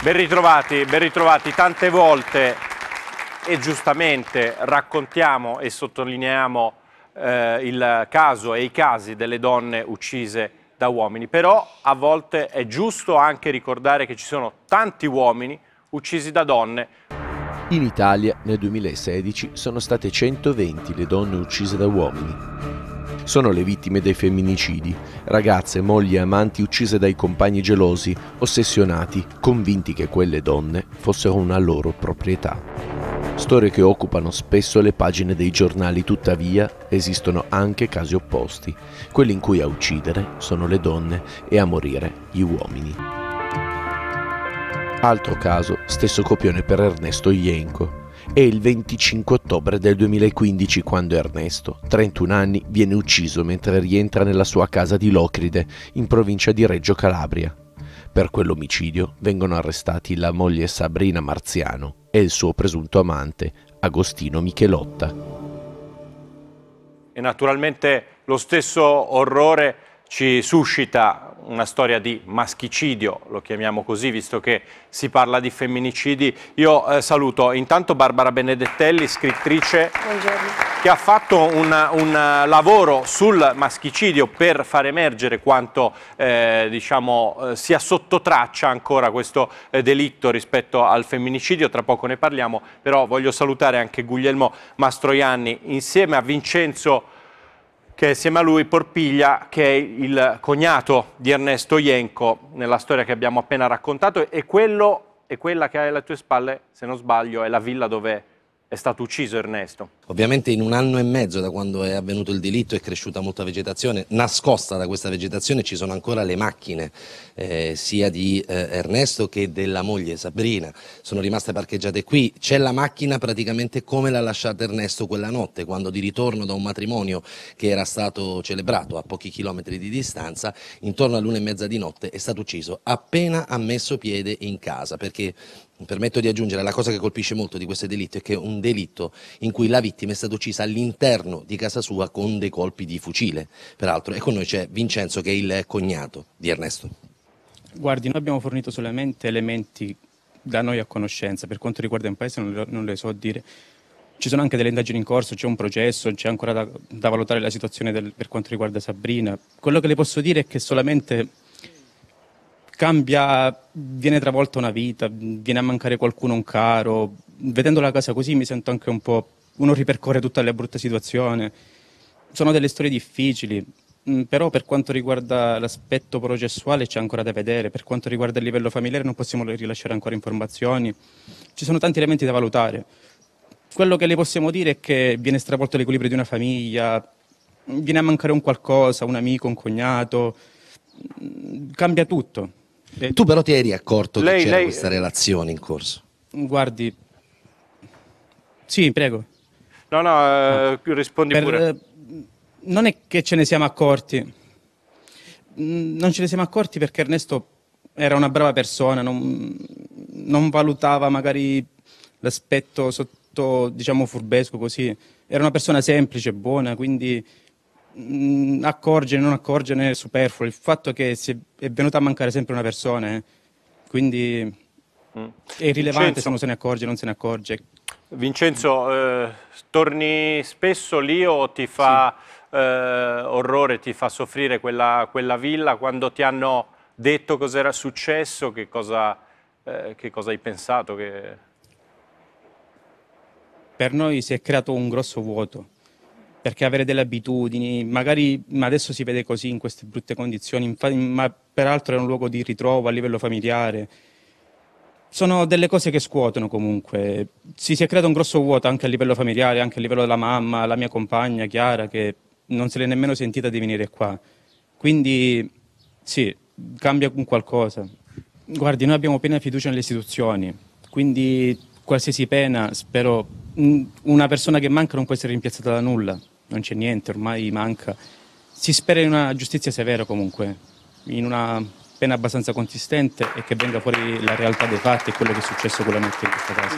Ben ritrovati, ben ritrovati. Tante volte e giustamente raccontiamo e sottolineiamo eh, il caso e i casi delle donne uccise da uomini, però a volte è giusto anche ricordare che ci sono tanti uomini uccisi da donne. In Italia nel 2016 sono state 120 le donne uccise da uomini sono le vittime dei femminicidi, ragazze, mogli e amanti uccise dai compagni gelosi, ossessionati, convinti che quelle donne fossero una loro proprietà. Storie che occupano spesso le pagine dei giornali, tuttavia esistono anche casi opposti, quelli in cui a uccidere sono le donne e a morire gli uomini. Altro caso, stesso copione per Ernesto Ienco, e il 25 ottobre del 2015 quando Ernesto, 31 anni, viene ucciso mentre rientra nella sua casa di Locride, in provincia di Reggio Calabria. Per quell'omicidio vengono arrestati la moglie Sabrina Marziano e il suo presunto amante, Agostino Michelotta. E naturalmente lo stesso orrore ci suscita una storia di maschicidio, lo chiamiamo così visto che si parla di femminicidi. Io eh, saluto intanto Barbara Benedettelli, scrittrice Buongiorno. che ha fatto una, un lavoro sul maschicidio per far emergere quanto eh, diciamo, eh, sia sottotraccia ancora questo eh, delitto rispetto al femminicidio, tra poco ne parliamo, però voglio salutare anche Guglielmo Mastroianni insieme a Vincenzo che insieme a lui Porpiglia, che è il cognato di Ernesto Ienco nella storia che abbiamo appena raccontato, e, quello, e quella che hai alle tue spalle, se non sbaglio, è la villa dove è stato ucciso Ernesto. Ovviamente in un anno e mezzo da quando è avvenuto il delitto è cresciuta molta vegetazione, nascosta da questa vegetazione ci sono ancora le macchine eh, sia di eh, Ernesto che della moglie Sabrina, sono rimaste parcheggiate qui, c'è la macchina praticamente come l'ha lasciata Ernesto quella notte quando di ritorno da un matrimonio che era stato celebrato a pochi chilometri di distanza, intorno all'una e mezza di notte è stato ucciso appena ha messo piede in casa perché mi permetto di aggiungere, la cosa che colpisce molto di questo delitto è che è un delitto in cui la vittima è stata uccisa all'interno di casa sua con dei colpi di fucile, peraltro, e con noi c'è Vincenzo che è il cognato di Ernesto. Guardi, noi abbiamo fornito solamente elementi da noi a conoscenza, per quanto riguarda il paese non le, non le so dire. Ci sono anche delle indagini in corso, c'è un processo, c'è ancora da, da valutare la situazione del, per quanto riguarda Sabrina. Quello che le posso dire è che solamente cambia, viene travolta una vita, viene a mancare qualcuno un caro. Vedendo la casa così mi sento anche un po'. uno ripercorre tutta la brutta situazione. Sono delle storie difficili, mm, però per quanto riguarda l'aspetto processuale c'è ancora da vedere, per quanto riguarda il livello familiare non possiamo rilasciare ancora informazioni, ci sono tanti elementi da valutare. Quello che le possiamo dire è che viene stravolto l'equilibrio di una famiglia, viene a mancare un qualcosa, un amico, un cognato, mm, cambia tutto. Le... Eh, tu però ti eri accorto lei, che c'era lei... questa relazione in corso? Guardi, sì, prego. No, no, eh, rispondi per, pure. Eh, non è che ce ne siamo accorti. Non ce ne siamo accorti perché Ernesto era una brava persona, non, non valutava magari l'aspetto sotto, diciamo, furbesco così. Era una persona semplice, buona, quindi mh, mm, accorgere, non accorgere è superfluo, il fatto che è, è, venuta a mancare sempre una persona, eh. quindi mm. è irrilevante se non se ne accorge non se ne accorge. Vincenzo, eh, torni spesso lì o ti fa sì. eh, orrore, ti fa soffrire quella, quella, villa? Quando ti hanno detto cos'era successo, che cosa, eh, che cosa hai pensato? Che... Per noi si è creato un grosso vuoto perché avere delle abitudini, magari ma adesso si vede così in queste brutte condizioni, infatti, ma peraltro è un luogo di ritrovo a livello familiare. Sono delle cose che scuotono comunque. Si, si è creato un grosso vuoto anche a livello familiare, anche a livello della mamma, la mia compagna Chiara, che non se l'è nemmeno sentita di venire qua. Quindi sì, cambia un qualcosa. Guardi, noi abbiamo piena fiducia nelle istituzioni, quindi qualsiasi pena, spero, una persona che manca non può essere rimpiazzata da nulla non c'è niente, ormai manca. Si spera in una giustizia severa comunque, in una pena abbastanza consistente e che venga fuori la realtà dei fatti e quello che è successo con la notte in questa casa.